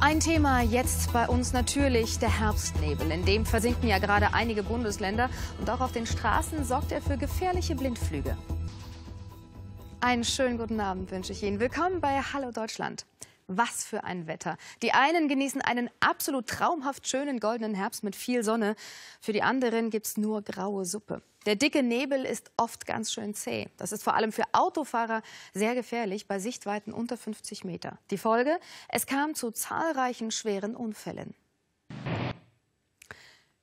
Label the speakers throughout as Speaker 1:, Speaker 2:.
Speaker 1: Ein Thema jetzt bei uns natürlich der Herbstnebel. In dem versinken ja gerade einige Bundesländer und auch auf den Straßen sorgt er für gefährliche Blindflüge. Einen schönen guten Abend wünsche ich Ihnen. Willkommen bei Hallo Deutschland. Was für ein Wetter. Die einen genießen einen absolut traumhaft schönen goldenen Herbst mit viel Sonne. Für die anderen gibt es nur graue Suppe. Der dicke Nebel ist oft ganz schön zäh. Das ist vor allem für Autofahrer sehr gefährlich bei Sichtweiten unter 50 Meter. Die Folge? Es kam zu zahlreichen schweren Unfällen.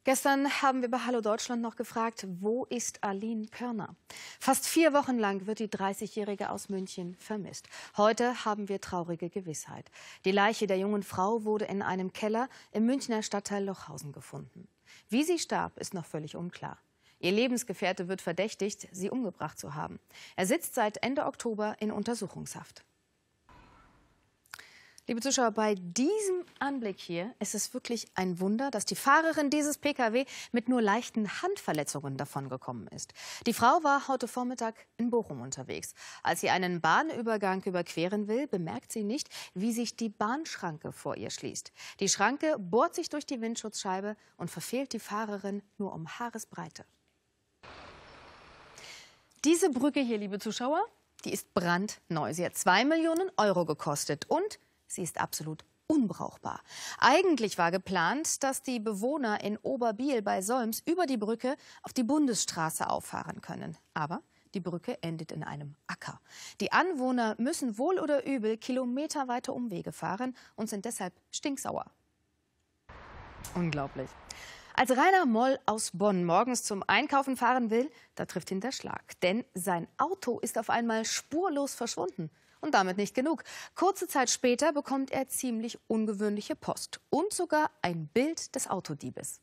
Speaker 1: Gestern haben wir bei Hallo Deutschland noch gefragt, wo ist Aline Körner? Fast vier Wochen lang wird die 30-Jährige aus München vermisst. Heute haben wir traurige Gewissheit. Die Leiche der jungen Frau wurde in einem Keller im Münchner Stadtteil Lochhausen gefunden. Wie sie starb, ist noch völlig unklar. Ihr Lebensgefährte wird verdächtigt, sie umgebracht zu haben. Er sitzt seit Ende Oktober in Untersuchungshaft. Liebe Zuschauer, bei diesem Anblick hier ist es wirklich ein Wunder, dass die Fahrerin dieses Pkw mit nur leichten Handverletzungen davongekommen ist. Die Frau war heute Vormittag in Bochum unterwegs. Als sie einen Bahnübergang überqueren will, bemerkt sie nicht, wie sich die Bahnschranke vor ihr schließt. Die Schranke bohrt sich durch die Windschutzscheibe und verfehlt die Fahrerin nur um Haaresbreite. Diese Brücke hier, liebe Zuschauer, die ist brandneu. Sie hat zwei Millionen Euro gekostet und Sie ist absolut unbrauchbar. Eigentlich war geplant, dass die Bewohner in Oberbiel bei Solms über die Brücke auf die Bundesstraße auffahren können. Aber die Brücke endet in einem Acker. Die Anwohner müssen wohl oder übel kilometerweite Umwege fahren und sind deshalb stinksauer. Unglaublich. Als Rainer Moll aus Bonn morgens zum Einkaufen fahren will, da trifft ihn der Schlag. Denn sein Auto ist auf einmal spurlos verschwunden. Und damit nicht genug. Kurze Zeit später bekommt er ziemlich ungewöhnliche Post und sogar ein Bild des Autodiebes.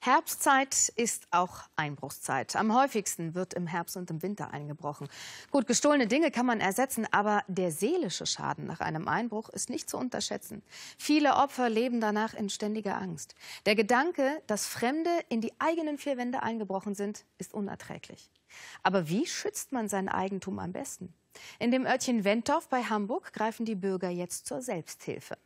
Speaker 1: Herbstzeit ist auch Einbruchszeit. Am häufigsten wird im Herbst und im Winter eingebrochen. Gut, gestohlene Dinge kann man ersetzen, aber der seelische Schaden nach einem Einbruch ist nicht zu unterschätzen. Viele Opfer leben danach in ständiger Angst. Der Gedanke, dass Fremde in die eigenen vier Wände eingebrochen sind, ist unerträglich. Aber wie schützt man sein Eigentum am besten? In dem Örtchen Wentorf bei Hamburg greifen die Bürger jetzt zur Selbsthilfe.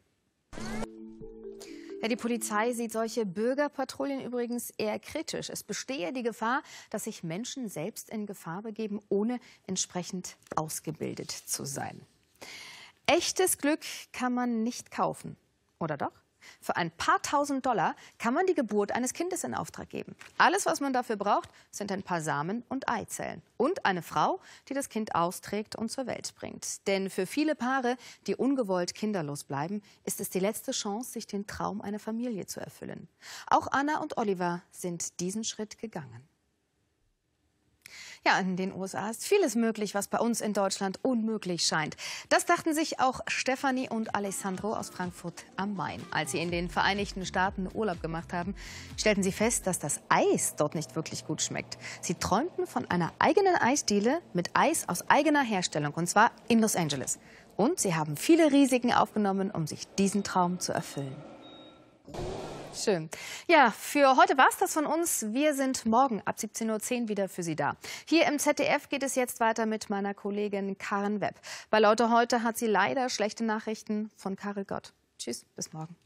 Speaker 1: Ja, die Polizei sieht solche Bürgerpatrouillen übrigens eher kritisch. Es bestehe die Gefahr, dass sich Menschen selbst in Gefahr begeben, ohne entsprechend ausgebildet zu sein. Echtes Glück kann man nicht kaufen, oder doch? Für ein paar tausend Dollar kann man die Geburt eines Kindes in Auftrag geben. Alles, was man dafür braucht, sind ein paar Samen und Eizellen. Und eine Frau, die das Kind austrägt und zur Welt bringt. Denn für viele Paare, die ungewollt kinderlos bleiben, ist es die letzte Chance, sich den Traum einer Familie zu erfüllen. Auch Anna und Oliver sind diesen Schritt gegangen. Ja, in den USA ist vieles möglich, was bei uns in Deutschland unmöglich scheint. Das dachten sich auch Stefanie und Alessandro aus Frankfurt am Main. Als sie in den Vereinigten Staaten Urlaub gemacht haben, stellten sie fest, dass das Eis dort nicht wirklich gut schmeckt. Sie träumten von einer eigenen Eisdiele mit Eis aus eigener Herstellung, und zwar in Los Angeles. Und sie haben viele Risiken aufgenommen, um sich diesen Traum zu erfüllen. Schön. Ja, für heute war es das von uns. Wir sind morgen ab 17.10 Uhr wieder für Sie da. Hier im ZDF geht es jetzt weiter mit meiner Kollegin Karin Webb. Bei Lauter heute hat sie leider schlechte Nachrichten von Karel Gott. Tschüss, bis morgen.